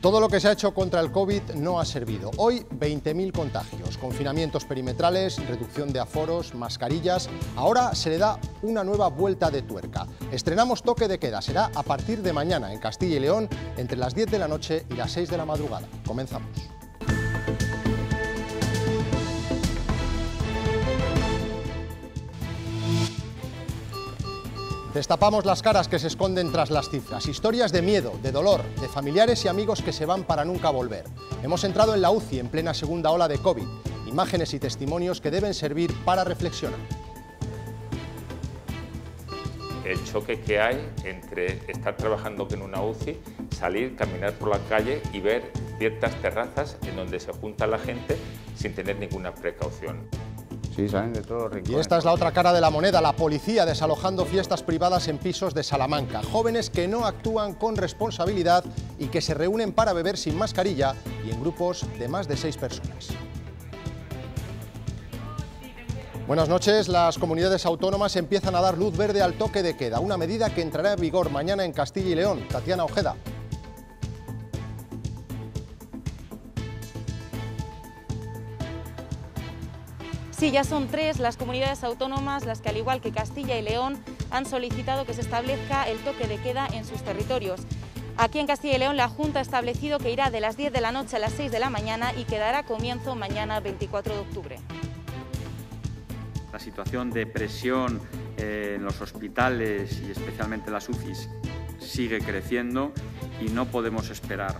Todo lo que se ha hecho contra el COVID no ha servido. Hoy 20.000 contagios, confinamientos perimetrales, reducción de aforos, mascarillas. Ahora se le da una nueva vuelta de tuerca. Estrenamos toque de queda. Será a partir de mañana en Castilla y León entre las 10 de la noche y las 6 de la madrugada. Comenzamos. Destapamos las caras que se esconden tras las cifras, historias de miedo, de dolor, de familiares y amigos que se van para nunca volver. Hemos entrado en la UCI en plena segunda ola de COVID, imágenes y testimonios que deben servir para reflexionar. El choque que hay entre estar trabajando en una UCI, salir, caminar por la calle y ver ciertas terrazas en donde se junta la gente sin tener ninguna precaución. Sí, Y esta ¿eh? es la otra cara de la moneda, la policía desalojando fiestas privadas en pisos de Salamanca. Jóvenes que no actúan con responsabilidad y que se reúnen para beber sin mascarilla y en grupos de más de seis personas. Buenas noches. Las comunidades autónomas empiezan a dar luz verde al toque de queda, una medida que entrará en vigor mañana en Castilla y León. Tatiana Ojeda. ya son tres las comunidades autónomas las que, al igual que Castilla y León, han solicitado que se establezca el toque de queda en sus territorios. Aquí en Castilla y León la Junta ha establecido que irá de las 10 de la noche a las 6 de la mañana y que dará comienzo mañana 24 de octubre. La situación de presión eh, en los hospitales y especialmente las UCIs sigue creciendo y no podemos esperar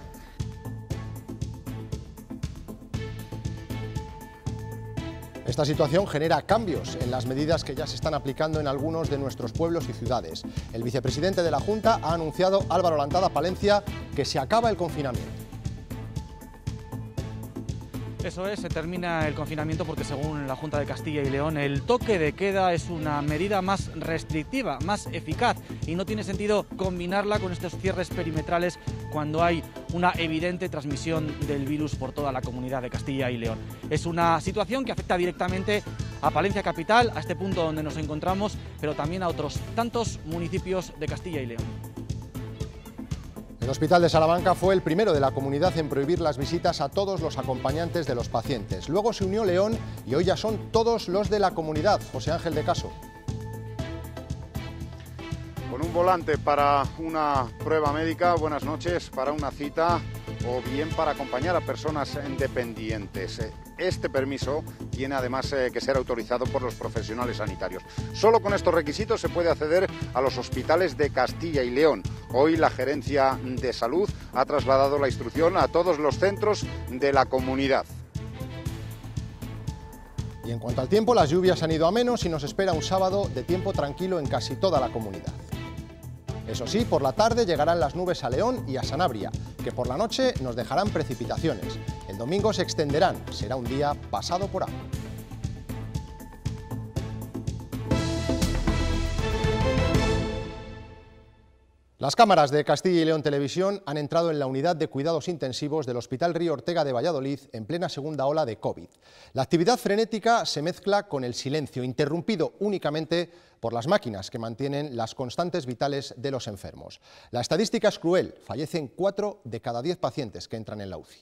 Esta situación genera cambios en las medidas que ya se están aplicando en algunos de nuestros pueblos y ciudades. El vicepresidente de la Junta ha anunciado, Álvaro Lantada Palencia, que se acaba el confinamiento. Eso es, se termina el confinamiento porque según la Junta de Castilla y León el toque de queda es una medida más restrictiva, más eficaz y no tiene sentido combinarla con estos cierres perimetrales cuando hay una evidente transmisión del virus por toda la comunidad de Castilla y León. Es una situación que afecta directamente a Palencia Capital, a este punto donde nos encontramos, pero también a otros tantos municipios de Castilla y León. El Hospital de Salamanca fue el primero de la comunidad en prohibir las visitas a todos los acompañantes de los pacientes. Luego se unió León y hoy ya son todos los de la comunidad. José Ángel de Caso. Con un volante para una prueba médica, buenas noches, para una cita o bien para acompañar a personas independientes... Este permiso tiene además eh, que ser autorizado por los profesionales sanitarios. Solo con estos requisitos se puede acceder a los hospitales de Castilla y León. Hoy la Gerencia de Salud ha trasladado la instrucción a todos los centros de la comunidad. Y en cuanto al tiempo, las lluvias han ido a menos y nos espera un sábado de tiempo tranquilo en casi toda la comunidad. Eso sí, por la tarde llegarán las nubes a León y a Sanabria, que por la noche nos dejarán precipitaciones. El domingo se extenderán, será un día pasado por agua. Las cámaras de Castilla y León Televisión han entrado en la unidad de cuidados intensivos del Hospital Río Ortega de Valladolid en plena segunda ola de COVID. La actividad frenética se mezcla con el silencio, interrumpido únicamente por las máquinas que mantienen las constantes vitales de los enfermos. La estadística es cruel, fallecen 4 de cada 10 pacientes que entran en la UCI.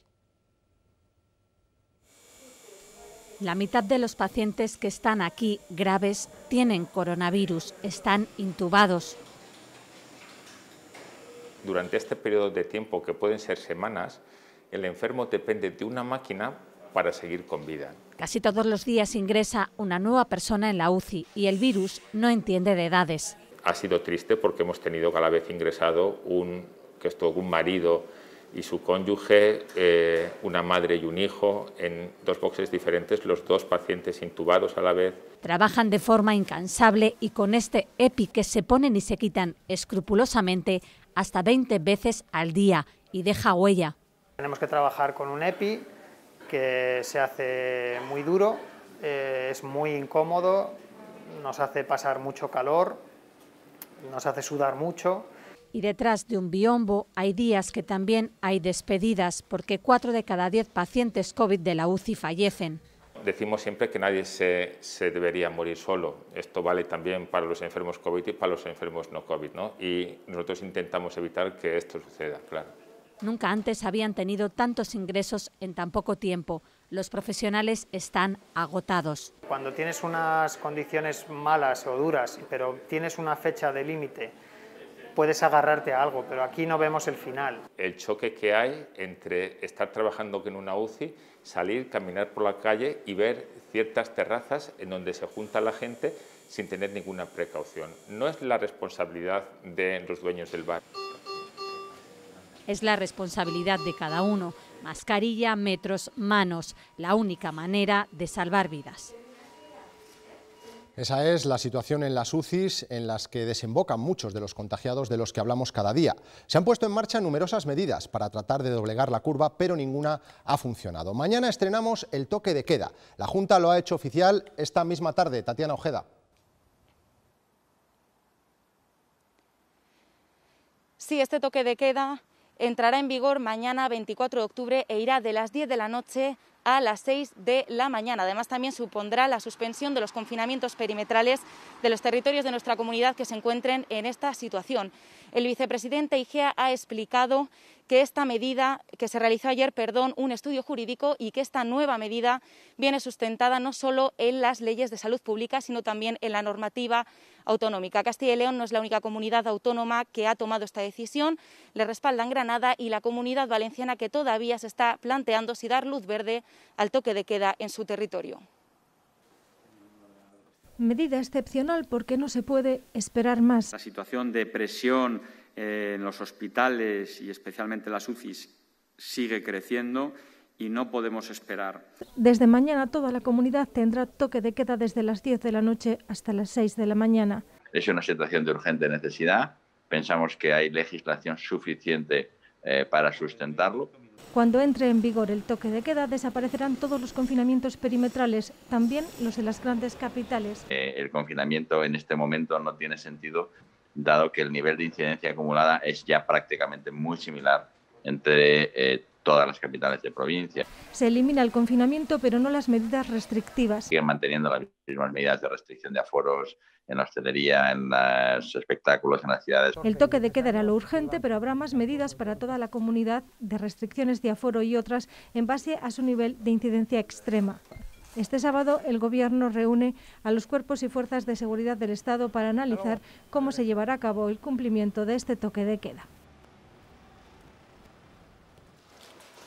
La mitad de los pacientes que están aquí graves tienen coronavirus, están intubados, durante este periodo de tiempo, que pueden ser semanas, el enfermo depende de una máquina para seguir con vida. Casi todos los días ingresa una nueva persona en la UCI y el virus no entiende de edades. Ha sido triste porque hemos tenido cada vez ingresado un, que un marido y su cónyuge, eh, una madre y un hijo, en dos boxes diferentes, los dos pacientes intubados a la vez. Trabajan de forma incansable y con este EPI que se ponen y se quitan escrupulosamente, hasta 20 veces al día y deja huella. Tenemos que trabajar con un EPI que se hace muy duro, eh, es muy incómodo, nos hace pasar mucho calor, nos hace sudar mucho. Y detrás de un biombo hay días que también hay despedidas, porque cuatro de cada 10 pacientes COVID de la UCI fallecen decimos siempre que nadie se, debería morir solo. Esto vale también para los enfermos COVID y para los enfermos no COVID, ¿no? Y nosotros intentamos evitar que esto suceda, claro. Nunca antes habían tenido tantos ingresos en tan poco tiempo. Los profesionales están agotados. Cuando tienes unas condiciones malas o duras, pero tienes una fecha de límite puedes agarrarte a algo, pero aquí no vemos el final. El choque que hay entre estar trabajando en una UCI, salir, caminar por la calle y ver ciertas terrazas en donde se junta la gente sin tener ninguna precaución. No es la responsabilidad de los dueños del bar. Es la responsabilidad de cada uno. Mascarilla, metros, manos. La única manera de salvar vidas. Esa es la situación en las UCIs en las que desembocan muchos de los contagiados de los que hablamos cada día. Se han puesto en marcha numerosas medidas para tratar de doblegar la curva, pero ninguna ha funcionado. Mañana estrenamos el toque de queda. La Junta lo ha hecho oficial esta misma tarde. Tatiana Ojeda. Sí, este toque de queda entrará en vigor mañana 24 de octubre e irá de las 10 de la noche a las seis de la mañana. Además, también supondrá la suspensión de los confinamientos perimetrales de los territorios de nuestra comunidad que se encuentren en esta situación. El vicepresidente Igea ha explicado que esta medida, que se realizó ayer, perdón, un estudio jurídico y que esta nueva medida viene sustentada no solo en las leyes de salud pública, sino también en la normativa autonómica. Castilla y León no es la única comunidad autónoma que ha tomado esta decisión. Le respaldan Granada y la comunidad valenciana que todavía se está planteando si dar luz verde al toque de queda en su territorio. Medida excepcional porque no se puede esperar más. La situación de presión eh, en los hospitales y especialmente las UCIs sigue creciendo y no podemos esperar. Desde mañana toda la comunidad tendrá toque de queda desde las 10 de la noche hasta las 6 de la mañana. Es una situación de urgente necesidad. Pensamos que hay legislación suficiente eh, para sustentarlo. Cuando entre en vigor el toque de queda, desaparecerán todos los confinamientos perimetrales, también los de las grandes capitales. Eh, el confinamiento en este momento no tiene sentido, dado que el nivel de incidencia acumulada es ya prácticamente muy similar entre eh, todas las capitales de provincia. Se elimina el confinamiento, pero no las medidas restrictivas. Siguen manteniendo las mismas medidas de restricción de aforos en la hostelería, en los espectáculos, en las ciudades. El toque de queda era lo urgente, pero habrá más medidas para toda la comunidad de restricciones de aforo y otras en base a su nivel de incidencia extrema. Este sábado el Gobierno reúne a los cuerpos y fuerzas de seguridad del Estado para analizar cómo se llevará a cabo el cumplimiento de este toque de queda.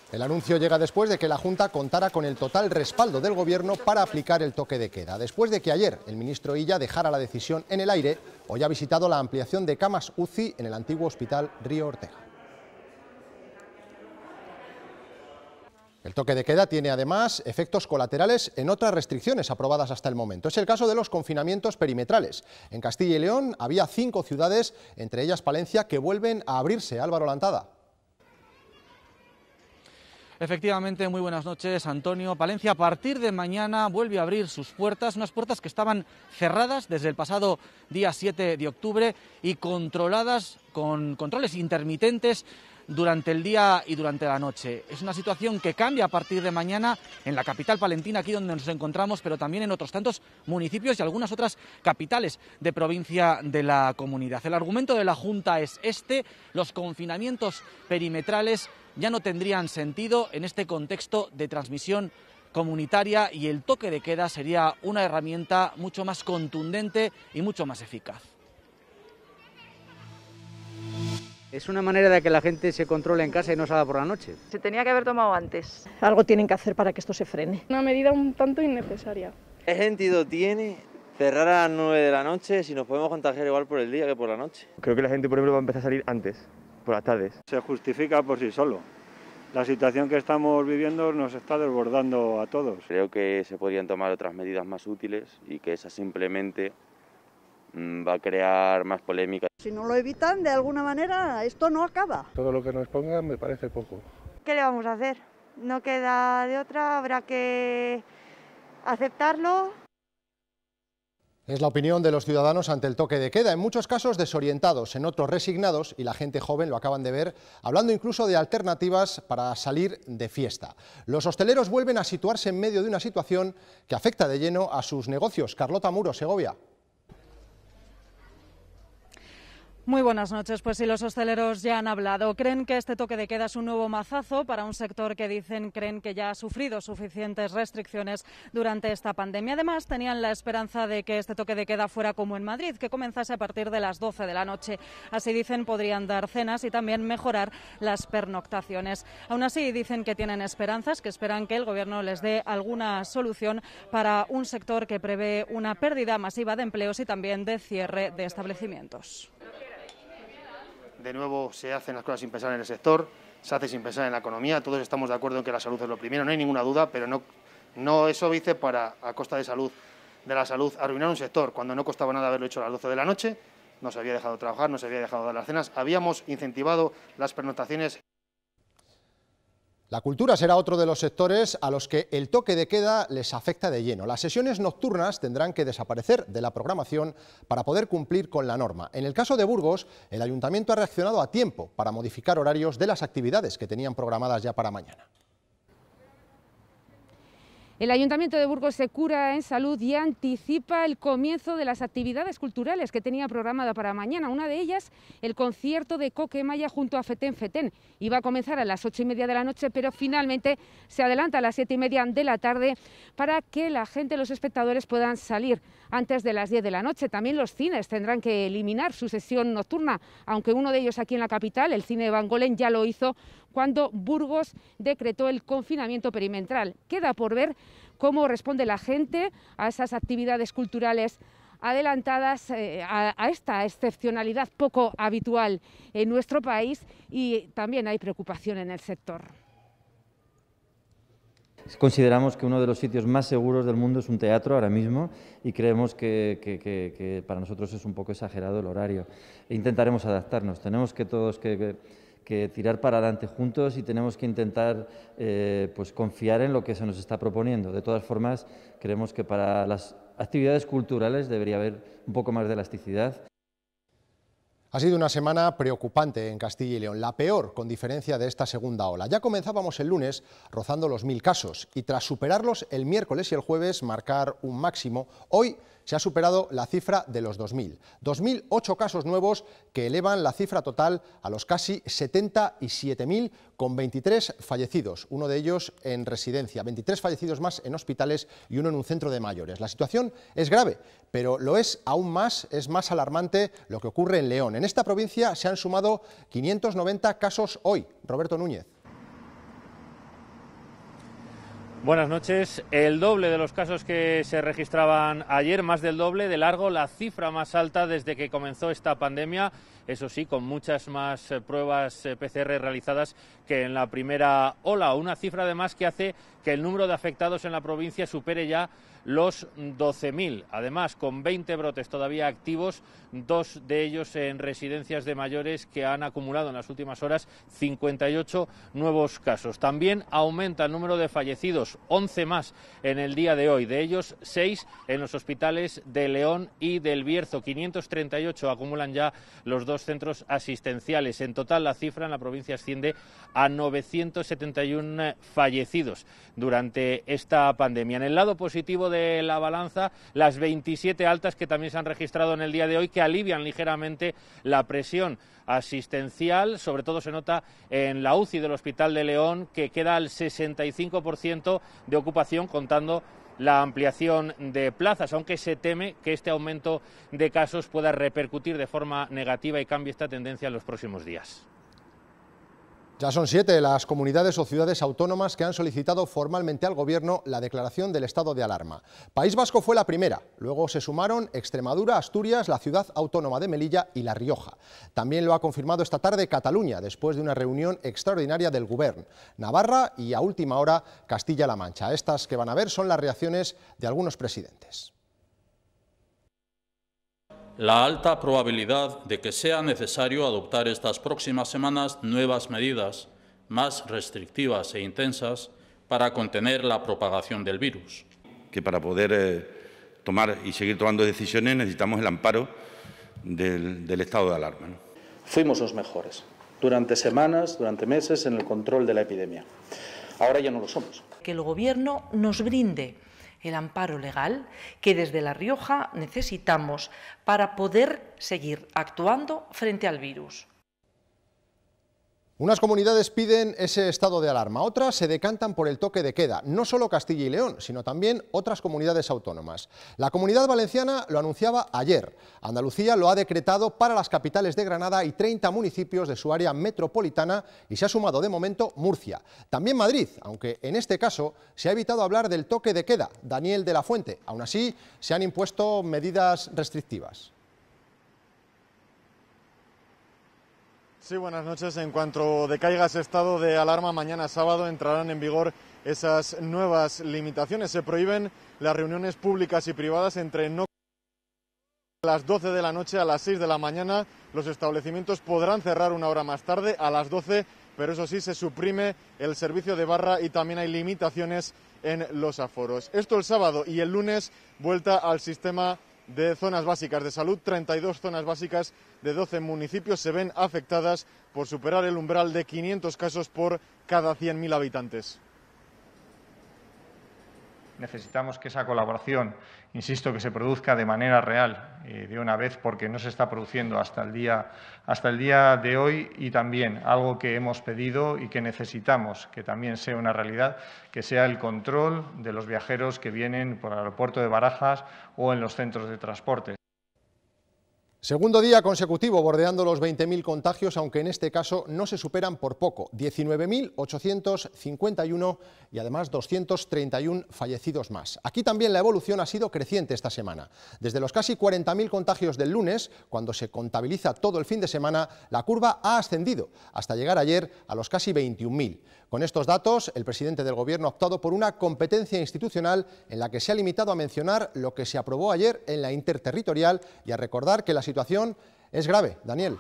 El anuncio llega después de que la Junta contara con el total respaldo del Gobierno para aplicar el toque de queda. Después de que ayer el ministro Illa dejara la decisión en el aire, hoy ha visitado la ampliación de camas UCI en el antiguo Hospital Río Ortega. El toque de queda tiene además efectos colaterales en otras restricciones aprobadas hasta el momento. Es el caso de los confinamientos perimetrales. En Castilla y León había cinco ciudades, entre ellas Palencia, que vuelven a abrirse. Álvaro Lantada. Efectivamente, muy buenas noches, Antonio. Palencia a partir de mañana vuelve a abrir sus puertas, unas puertas que estaban cerradas desde el pasado día 7 de octubre y controladas con controles intermitentes durante el día y durante la noche. Es una situación que cambia a partir de mañana en la capital palentina, aquí donde nos encontramos, pero también en otros tantos municipios y algunas otras capitales de provincia de la comunidad. El argumento de la Junta es este, los confinamientos perimetrales ya no tendrían sentido en este contexto de transmisión comunitaria y el toque de queda sería una herramienta mucho más contundente y mucho más eficaz. Es una manera de que la gente se controle en casa y no salga por la noche. Se tenía que haber tomado antes. Algo tienen que hacer para que esto se frene. Una medida un tanto innecesaria. ¿Qué sentido tiene cerrar a las 9 de la noche si nos podemos contagiar igual por el día que por la noche? Creo que la gente, por ejemplo, va a empezar a salir antes. Se justifica por sí solo. La situación que estamos viviendo nos está desbordando a todos. Creo que se podrían tomar otras medidas más útiles y que esa simplemente mm, va a crear más polémica. Si no lo evitan, de alguna manera esto no acaba. Todo lo que nos pongan me parece poco. ¿Qué le vamos a hacer? No queda de otra, habrá que aceptarlo es la opinión de los ciudadanos ante el toque de queda, en muchos casos desorientados, en otros resignados, y la gente joven lo acaban de ver, hablando incluso de alternativas para salir de fiesta. Los hosteleros vuelven a situarse en medio de una situación que afecta de lleno a sus negocios. Carlota Muro, Segovia. Muy buenas noches. Pues si los hosteleros ya han hablado. Creen que este toque de queda es un nuevo mazazo para un sector que dicen creen que ya ha sufrido suficientes restricciones durante esta pandemia. Además, tenían la esperanza de que este toque de queda fuera como en Madrid, que comenzase a partir de las 12 de la noche. Así dicen, podrían dar cenas y también mejorar las pernoctaciones. Aún así, dicen que tienen esperanzas, que esperan que el Gobierno les dé alguna solución para un sector que prevé una pérdida masiva de empleos y también de cierre de establecimientos de nuevo se hacen las cosas sin pensar en el sector, se hace sin pensar en la economía, todos estamos de acuerdo en que la salud es lo primero, no hay ninguna duda, pero no, no eso dice para, a costa de salud, de la salud, arruinar un sector, cuando no costaba nada haberlo hecho a las 12 de la noche, no se había dejado trabajar, no se había dejado dar las cenas, habíamos incentivado las pernotaciones. La cultura será otro de los sectores a los que el toque de queda les afecta de lleno. Las sesiones nocturnas tendrán que desaparecer de la programación para poder cumplir con la norma. En el caso de Burgos, el ayuntamiento ha reaccionado a tiempo para modificar horarios de las actividades que tenían programadas ya para mañana. El Ayuntamiento de Burgos se cura en salud y anticipa el comienzo de las actividades culturales que tenía programada para mañana. Una de ellas, el concierto de Coque Maya junto a Feten Feten. Iba a comenzar a las ocho y media de la noche, pero finalmente se adelanta a las siete y media de la tarde para que la gente, los espectadores, puedan salir antes de las 10 de la noche. También los cines tendrán que eliminar su sesión nocturna, aunque uno de ellos aquí en la capital, el cine de Van ya lo hizo cuando Burgos decretó el confinamiento perimetral. Queda por ver cómo responde la gente a esas actividades culturales adelantadas eh, a, esta excepcionalidad poco habitual en nuestro país y también hay preocupación en el sector. Consideramos que uno de los sitios más seguros del mundo es un teatro ahora mismo y creemos que, para nosotros es un poco exagerado el horario. intentaremos adaptarnos. Tenemos que todos que tirar para adelante juntos y tenemos que intentar eh, pues confiar en lo que se nos está proponiendo. De todas formas, creemos que para las actividades culturales debería haber un poco más de elasticidad ha sido una semana preocupante en Castilla y León, la peor con diferencia de esta segunda ola. Ya comenzábamos el lunes rozando los mil casos y tras superarlos el miércoles y el jueves marcar un máximo, hoy se ha superado la cifra de los 2.000. 2.008 casos nuevos que elevan la cifra total a los casi 77.000 con 23 fallecidos, uno de ellos en residencia, 23 fallecidos más en hospitales y uno en un centro de mayores. La situación es grave, pero lo es aún más, es más alarmante lo que ocurre en León. En esta provincia se han sumado 590 casos hoy. Roberto Núñez. Buenas noches. El doble de los casos que se registraban ayer, más del doble, de largo, la cifra más alta desde que comenzó esta pandemia. Eso sí, con muchas más eh, pruebas eh, PCR realizadas que en la primera ola, una cifra además que hace que el número de afectados en la provincia supere ya los 12.000. Además, con 20 brotes todavía activos, dos de ellos en residencias de mayores que han acumulado en las últimas horas 58 nuevos casos. También aumenta el número de fallecidos, 11 más en el día de hoy, de ellos 6 en los hospitales de León y del Bierzo. 538 acumulan ya los dos centros asistenciales. En total, la cifra en la provincia asciende a 971 fallecidos durante esta pandemia. En el lado positivo de la balanza, las 27 altas que también se han registrado en el día de hoy que alivian ligeramente la presión asistencial, sobre todo se nota en la UCI del Hospital de León que queda al 65% de ocupación contando la ampliación de plazas, aunque se teme que este aumento de casos pueda repercutir de forma negativa y cambie esta tendencia en los próximos días. Ya son siete las comunidades o ciudades autónomas que han solicitado formalmente al Gobierno la declaración del estado de alarma. País Vasco fue la primera, luego se sumaron Extremadura, Asturias, la ciudad autónoma de Melilla y La Rioja. También lo ha confirmado esta tarde Cataluña, después de una reunión extraordinaria del Gobierno, Navarra y a última hora Castilla-La Mancha. Estas que van a ver son las reacciones de algunos presidentes la alta probabilidad de que sea necesario adoptar estas próximas semanas nuevas medidas más restrictivas e intensas para contener la propagación del virus. Que para poder eh, tomar y seguir tomando decisiones necesitamos el amparo del, estado de alarma. Fuimos los mejores durante semanas, durante meses en el control de la epidemia. Ahora ya no lo somos. Que el Gobierno nos brinde el amparo legal que desde La Rioja necesitamos para poder seguir actuando frente al virus. Unas comunidades piden ese estado de alarma, otras se decantan por el toque de queda, no solo Castilla y León, sino también otras comunidades autónomas. La comunidad valenciana lo anunciaba ayer. Andalucía lo ha decretado para las capitales de Granada y 30 municipios de su área metropolitana y se ha sumado de momento Murcia. También Madrid, aunque en este caso se ha evitado hablar del toque de queda, Daniel de la Fuente. Aún así, se han impuesto medidas restrictivas. Sí, buenas noches. En cuanto decaiga ese estado de alarma, mañana sábado entrarán en vigor esas nuevas limitaciones. Se prohíben las reuniones públicas y privadas entre no a las 12 de la noche a las 6 de la mañana. Los establecimientos podrán cerrar una hora más tarde, a las 12, pero eso sí, se suprime el servicio de barra y también hay limitaciones en los aforos. Esto el sábado y el lunes, vuelta al sistema de zonas básicas de salud, 32 zonas básicas de 12 municipios se ven afectadas por superar el umbral de 500 casos por cada 100.000 habitantes necesitamos que esa colaboración, insisto, que se produzca de manera real de una vez, porque no se está produciendo hasta el, día, hasta el día de hoy y también algo que hemos pedido y que necesitamos que también sea una realidad, que sea el control de los viajeros que vienen por el aeropuerto de Barajas o en los centros de transporte. Segundo día consecutivo bordeando los 20.000 contagios, aunque en este caso no se superan por poco, 19.851 y además 231 fallecidos más. Aquí también la evolución ha sido creciente esta semana. Desde los casi 40.000 contagios del lunes, cuando se contabiliza todo el fin de semana, la curva ha ascendido hasta llegar ayer a los casi 21.000. Con estos datos, el presidente del Gobierno ha optado por una competencia institucional en la que se ha limitado a mencionar lo que se aprobó ayer en la interterritorial y a recordar que la situación es grave. Daniel.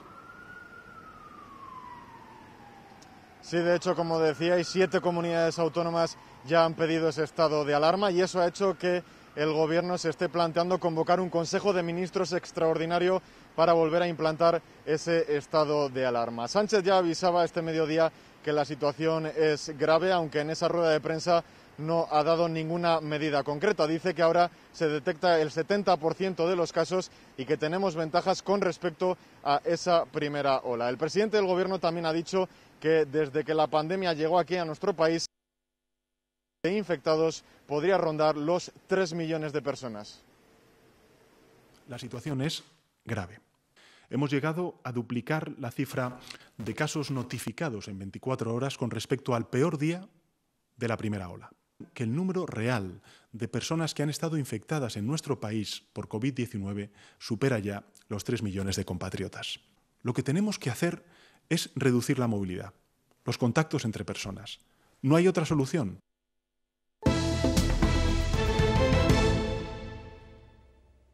Sí, de hecho, como decíais, siete comunidades autónomas ya han pedido ese estado de alarma y eso ha hecho que el Gobierno se esté planteando convocar un Consejo de Ministros extraordinario para volver a implantar ese estado de alarma. Sánchez ya avisaba este mediodía que la situación es grave, aunque en esa rueda de prensa no ha dado ninguna medida concreta. Dice que ahora se detecta el 70% de los casos y que tenemos ventajas con respecto a esa primera ola. El presidente del Gobierno también ha dicho que desde que la pandemia llegó aquí a nuestro país, de infectados podría rondar los 3 millones de personas. La situación es grave. Hemos llegado a duplicar la cifra de casos notificados en 24 horas con respecto al peor día de la primera ola. Que el número real de personas que han estado infectadas en nuestro país por COVID-19 supera ya los 3 millones de compatriotas. Lo que tenemos que hacer es reducir la movilidad, los contactos entre personas. No hay otra solución.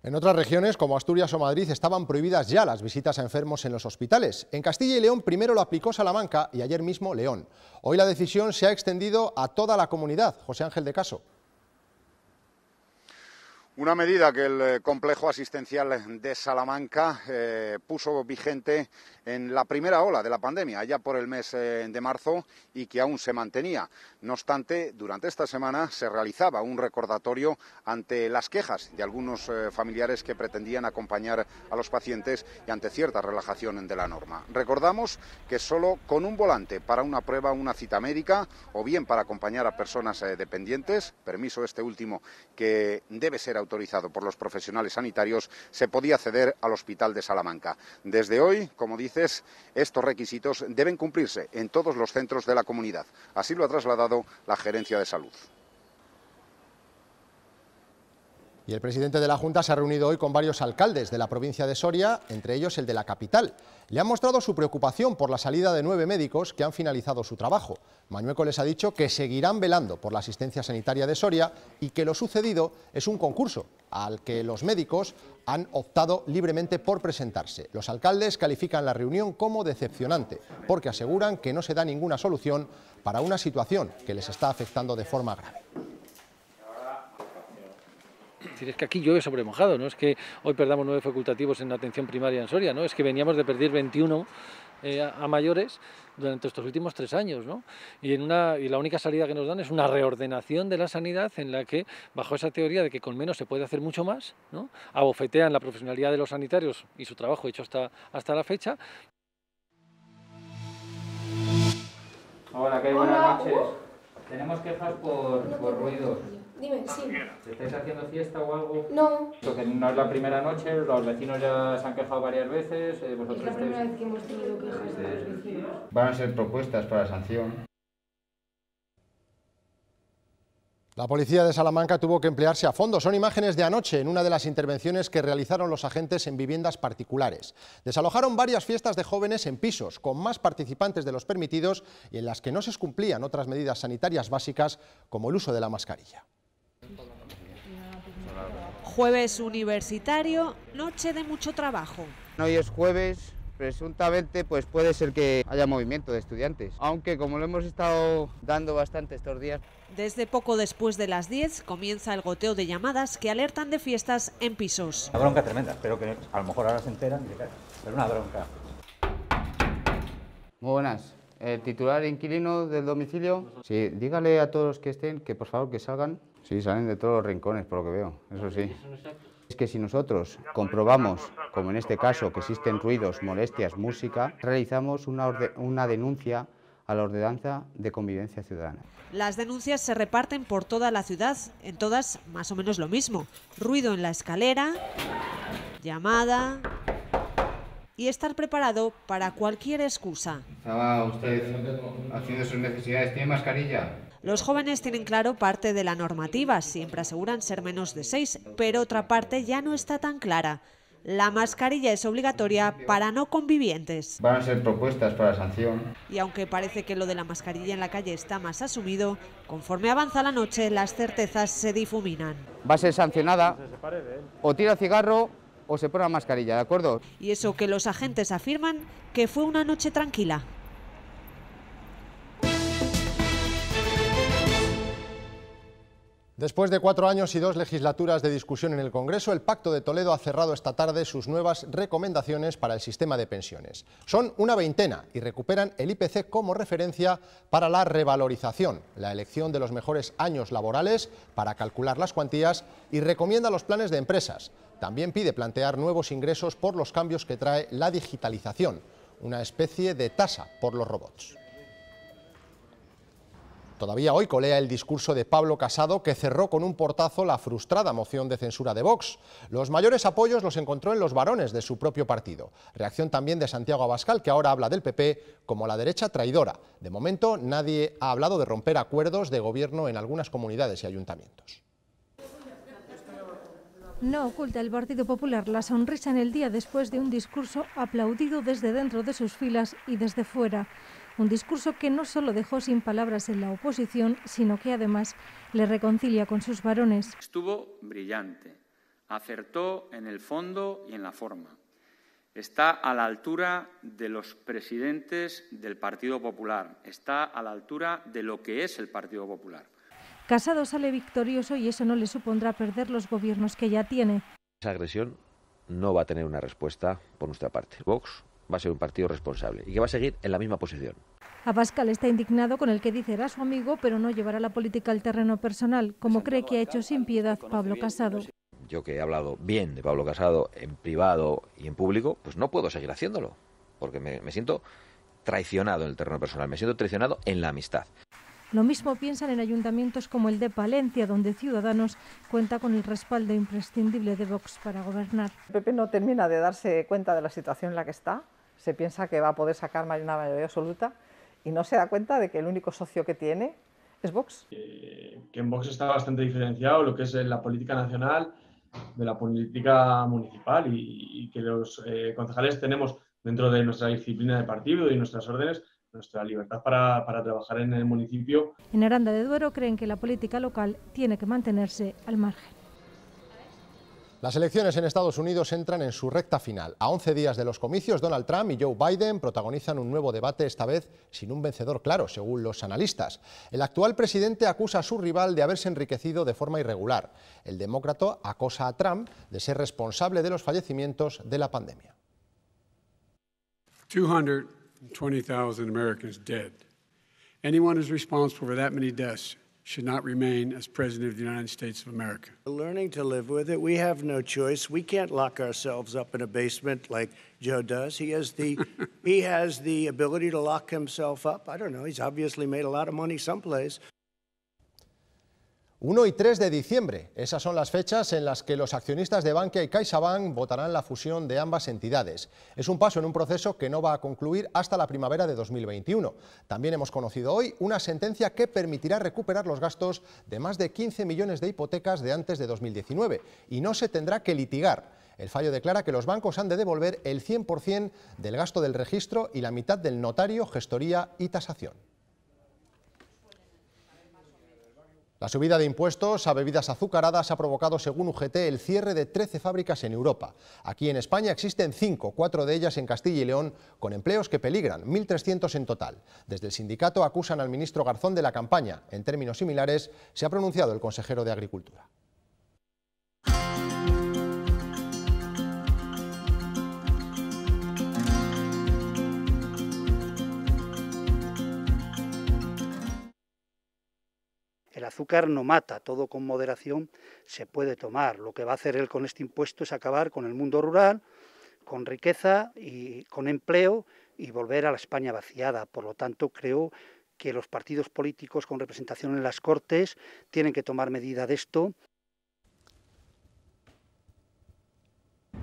En otras regiones, como Asturias o Madrid, estaban prohibidas ya las visitas a enfermos en los hospitales. En Castilla y León primero lo aplicó Salamanca y ayer mismo León. Hoy la decisión se ha extendido a toda la comunidad. José Ángel de Caso. Una medida que el complejo asistencial de Salamanca eh, puso vigente en la primera ola de la pandemia, allá por el mes eh, de marzo, y que aún se mantenía. No obstante, durante esta semana se realizaba un recordatorio ante las quejas de algunos eh, familiares que pretendían acompañar a los pacientes y ante cierta relajación de la norma. Recordamos que solo con un volante para una prueba, una cita médica o bien para acompañar a personas eh, dependientes, permiso este último que debe ser autorizado por los profesionales sanitarios, se podía acceder al Hospital de Salamanca. Desde hoy, como dice estos requisitos deben cumplirse en todos los centros de la comunidad. Así lo ha trasladado la Gerencia de Salud. Y el presidente de la Junta se ha reunido hoy con varios alcaldes de la provincia de Soria, entre ellos el de la capital. Le han mostrado su preocupación por la salida de nueve médicos que han finalizado su trabajo. Mañueco les ha dicho que seguirán velando por la asistencia sanitaria de Soria y que lo sucedido es un concurso al que los médicos han optado libremente por presentarse. Los alcaldes califican la reunión como decepcionante porque aseguran que no se da ninguna solución para una situación que les está afectando de forma grave. Es que aquí llueve sobre mojado, no es que hoy perdamos nueve facultativos en atención primaria en Soria, ¿no? es que veníamos de perder 21 eh, a, mayores durante estos últimos tres años. ¿no? Y, en una, la única salida que nos dan es una reordenación de la sanidad en la que, bajo esa teoría de que con menos se puede hacer mucho más, ¿no? abofetean la profesionalidad de los sanitarios y su trabajo hecho hasta, hasta la fecha. Hola, ¿qué hay? Buenas noches. Tenemos quejas por, por ruidos. Dime, sí. ¿Estáis haciendo fiesta o algo? No. no es la primera noche, los vecinos ya se han quejado varias veces. Eh, vosotros es la primera vez que hemos tenido quejas. Van a ser propuestas para sanción. La policía de Salamanca tuvo que emplearse a fondo. Son imágenes de anoche en una de las intervenciones que realizaron los agentes en viviendas particulares. Desalojaron varias fiestas de jóvenes en pisos, con más participantes de los permitidos y en las que no se cumplían otras medidas sanitarias básicas como el uso de la mascarilla. Jueves universitario, noche de mucho trabajo. Hoy es jueves, presuntamente pues puede ser que haya movimiento de estudiantes, aunque como lo hemos estado dando bastante estos días. Desde poco después de las 10 comienza el goteo de llamadas que alertan de fiestas en pisos. Una bronca tremenda, pero que a lo mejor ahora se enteran, pero una bronca. Muy buenas. El titular inquilino del domicilio. Sí, dígale a todos los que estén que por favor que salgan. Sí, salen de todos los rincones, por lo que veo, eso sí. Es que si nosotros comprobamos, como en este caso, que existen ruidos, molestias, música, realizamos una, denuncia a la ordenanza de convivencia ciudadana. Las denuncias se reparten por toda la ciudad, en todas más o menos lo mismo. Ruido en la escalera, llamada y estar preparado para cualquier excusa. Estaba usted haciendo sus necesidades, ¿tiene mascarilla? Los jóvenes tienen claro parte de la normativa, siempre aseguran ser menos de seis, pero otra parte ya no está tan clara. La mascarilla es obligatoria para no convivientes. Van a ser propuestas para sanción. Y aunque parece que lo de la mascarilla en la calle está más asumido, conforme avanza la noche las certezas se difuminan. Va a ser sancionada o tira cigarro o se pone la mascarilla, ¿de acuerdo? Y eso que los agentes afirman que fue una noche tranquila. Después de cuatro años y dos legislaturas de discusión en el Congreso, el Pacto de Toledo ha cerrado esta tarde sus nuevas recomendaciones para el sistema de pensiones. Son una veintena y recuperan el IPC como referencia para la revalorización, la elección de los mejores años laborales para calcular las cuantías y recomienda los planes de empresas. También pide plantear nuevos ingresos por los cambios que trae la digitalización, una especie de tasa por los robots. Todavía hoy colea el discurso de Pablo Casado que cerró con un portazo la frustrada moción de censura de Vox. Los mayores apoyos los encontró en los varones de su propio partido. Reacción también de Santiago Abascal que ahora habla del PP como la derecha traidora. De momento nadie ha hablado de romper acuerdos de gobierno en algunas comunidades y ayuntamientos. No oculta el Partido Popular la sonrisa en el día después de un discurso aplaudido desde dentro de sus filas y desde fuera. Un discurso que no solo dejó sin palabras en la oposición, sino que además le reconcilia con sus varones. Estuvo brillante, acertó en el fondo y en la forma. Está a la altura de los presidentes del Partido Popular, está a la altura de lo que es el Partido Popular. Casado sale victorioso y eso no le supondrá perder los gobiernos que ya tiene. Esa agresión no va a tener una respuesta por nuestra parte. Vox va a ser un partido responsable y que va a seguir en la misma posición. Abascal está indignado con el que dice era su amigo, pero no llevará la política al terreno personal, como cree que ha hecho sin piedad Pablo Casado. Yo que he hablado bien de Pablo Casado en privado y en público, pues no puedo seguir haciéndolo, porque me, me siento traicionado en el terreno personal, me siento traicionado en la amistad. Lo mismo piensan en ayuntamientos como el de Palencia, donde Ciudadanos cuenta con el respaldo imprescindible de Vox para gobernar. El PP no termina de darse cuenta de la situación en la que está se piensa que va a poder sacar una mayoría absoluta y no se da cuenta de que el único socio que tiene es Vox. Eh, que en Vox está bastante diferenciado lo que es eh, la política nacional de la política municipal y, que los eh, concejales tenemos dentro de nuestra disciplina de partido y nuestras órdenes nuestra libertad para, para trabajar en el municipio. En Aranda de Duero creen que la política local tiene que mantenerse al margen. Las elecciones en Estados Unidos entran en su recta final. A 11 días de los comicios, Donald Trump y Joe Biden protagonizan un nuevo debate, esta vez sin un vencedor claro, según los analistas. El actual presidente acusa a su rival de haberse enriquecido de forma irregular. El demócrata acosa a Trump de ser responsable de los fallecimientos de la pandemia. 220,000 should not remain as President of the United States of America. Learning to live with it, we have no choice. We can't lock ourselves up in a basement like Joe does. He has the, he has the ability to lock himself up. I don't know. He's obviously made a lot of money someplace. 1 y 3 de diciembre. Esas son las fechas en las que los accionistas de Bankia y CaixaBank votarán la fusión de ambas entidades. Es un paso en un proceso que no va a concluir hasta la primavera de 2021. También hemos conocido hoy una sentencia que permitirá recuperar los gastos de más de 15 millones de hipotecas de antes de 2019 y no se tendrá que litigar. El fallo declara que los bancos han de devolver el 100% del gasto del registro y la mitad del notario, gestoría y tasación. La subida de impuestos a bebidas azucaradas ha provocado, según UGT, el cierre de 13 fábricas en Europa. Aquí en España existen 5, 4 de ellas en Castilla y León, con empleos que peligran, 1.300 en total. Desde el sindicato acusan al ministro Garzón de la campaña. En términos similares, se ha pronunciado el consejero de Agricultura. El azúcar no mata, todo con moderación se puede tomar. Lo que va a hacer él con este impuesto es acabar con el mundo rural, con riqueza y con empleo y volver a la España vaciada. Por lo tanto, creo que los partidos políticos con representación en las Cortes tienen que tomar medida de esto.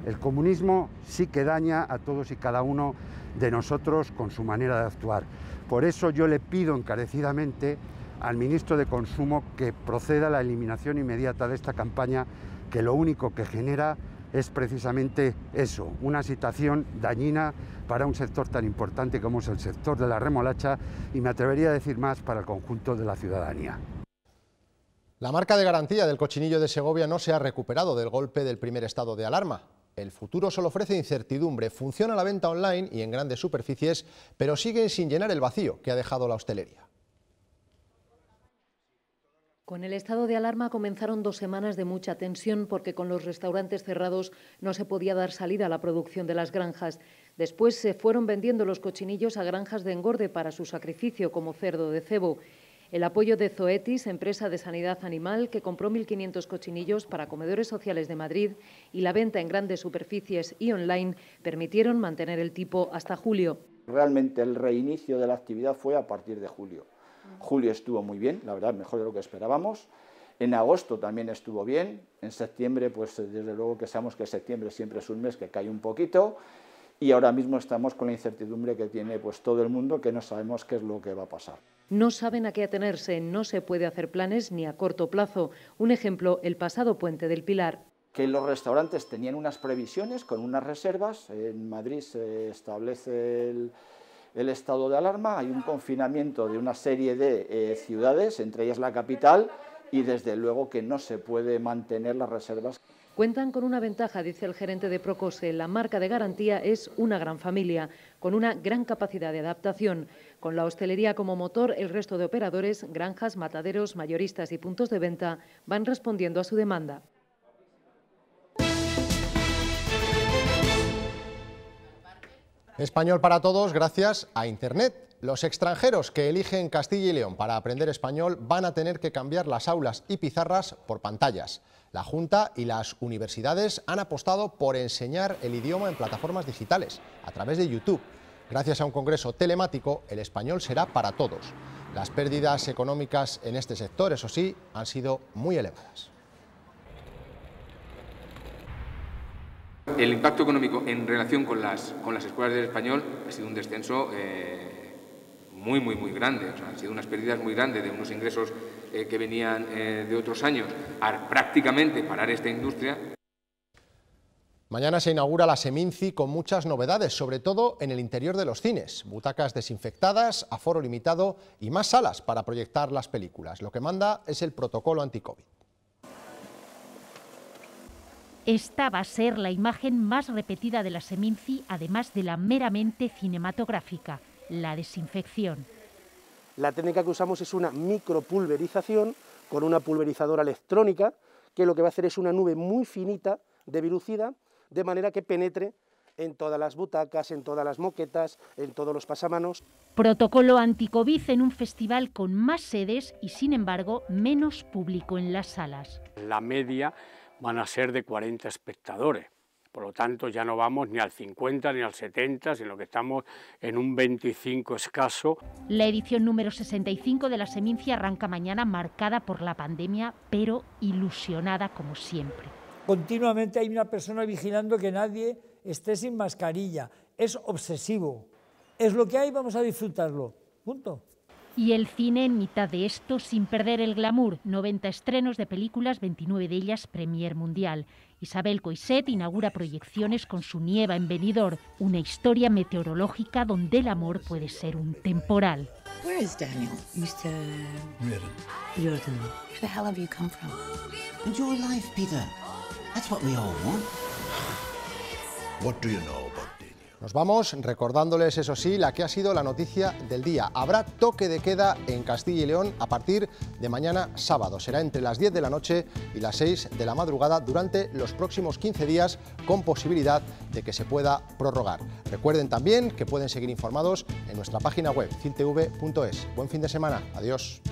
El comunismo sí que daña a todos y cada uno de nosotros con su manera de actuar. Por eso yo le pido encarecidamente al ministro de Consumo que proceda a la eliminación inmediata de esta campaña que lo único que genera es precisamente eso, una situación dañina para un sector tan importante como es el sector de la remolacha y me atrevería a decir más para el conjunto de la ciudadanía. La marca de garantía del cochinillo de Segovia no se ha recuperado del golpe del primer estado de alarma. El futuro solo ofrece incertidumbre, funciona la venta online y en grandes superficies, pero siguen sin llenar el vacío que ha dejado la hostelería. Con el estado de alarma comenzaron dos semanas de mucha tensión porque con los restaurantes cerrados no se podía dar salida a la producción de las granjas. Después se fueron vendiendo los cochinillos a granjas de engorde para su sacrificio como cerdo de cebo. El apoyo de Zoetis, empresa de sanidad animal, que compró 1.500 cochinillos para comedores sociales de Madrid y la venta en grandes superficies y online permitieron mantener el tipo hasta julio. Realmente el reinicio de la actividad fue a partir de julio. Julio estuvo muy bien, la verdad, mejor de lo que esperábamos. En agosto también estuvo bien. En septiembre, pues desde luego que sabemos que septiembre siempre es un mes que cae un poquito. Y ahora mismo estamos con la incertidumbre que tiene pues todo el mundo, que no sabemos qué es lo que va a pasar. No saben a qué atenerse, no se puede hacer planes ni a corto plazo. Un ejemplo, el pasado puente del Pilar. Que los restaurantes tenían unas previsiones con unas reservas. En Madrid se establece el, el estado de alarma, hay un confinamiento de una serie de eh, ciudades, entre ellas la capital, y desde luego que no se puede mantener las reservas. Cuentan con una ventaja, dice el gerente de Procose. La marca de garantía es una gran familia, con una gran capacidad de adaptación. Con la hostelería como motor, el resto de operadores, granjas, mataderos, mayoristas y puntos de venta van respondiendo a su demanda. Español para todos gracias a Internet. Los extranjeros que eligen Castilla y León para aprender español van a tener que cambiar las aulas y pizarras por pantallas. La Junta y las universidades han apostado por enseñar el idioma en plataformas digitales, a través de YouTube. Gracias a un congreso telemático, el español será para todos. Las pérdidas económicas en este sector, eso sí, han sido muy elevadas. El impacto económico en relación con las, con las escuelas del español ha sido un descenso eh, muy, muy, muy grande. O han sido unas pérdidas muy grandes de unos ingresos eh, que venían eh, de otros años a prácticamente parar esta industria. Mañana se inaugura la Seminci con muchas novedades, sobre todo en el interior de los cines. Butacas desinfectadas, aforo limitado y más salas para proyectar las películas. Lo que manda es el protocolo anti esta va a ser la imagen más repetida de la Seminci, además de la meramente cinematográfica, la desinfección. La técnica que usamos es una micropulverización con una pulverizadora electrónica que lo que va a hacer es una nube muy finita de virucida, de manera que penetre en todas las butacas, en todas las moquetas, en todos los pasamanos. Protocolo anticovid en un festival con más sedes y, sin embargo, menos público en las salas. La media van a ser de 40 espectadores. Por lo tanto, ya no vamos ni al 50 ni al 70, sino que estamos en un 25 escaso. La edición número 65 de la Semincia arranca mañana marcada por la pandemia, pero ilusionada como siempre. Continuamente hay una persona vigilando que nadie esté sin mascarilla. Es obsesivo. Es lo que hay, vamos a disfrutarlo. Punto y el cine en mitad de esto sin perder el glamour. 90 estrenos de películas, 29 de ellas premier mundial. Isabel Coiset inaugura proyecciones con su nieva en Benidorm, una historia meteorológica donde el amor puede ser un temporal. ¿Dónde está Daniel? Mr. Jordan. Where the hell have you come from? Enjoy life, Peter. That's what we all want. What do you know about nos vamos recordándoles, eso sí, la que ha sido la noticia del día. Habrá toque de queda en Castilla y León a partir de mañana sábado. Será entre las 10 de la noche y las 6 de la madrugada durante los próximos 15 días con posibilidad de que se pueda prorrogar. Recuerden también que pueden seguir informados en nuestra página web ciltv.es. Buen fin de semana. Adiós.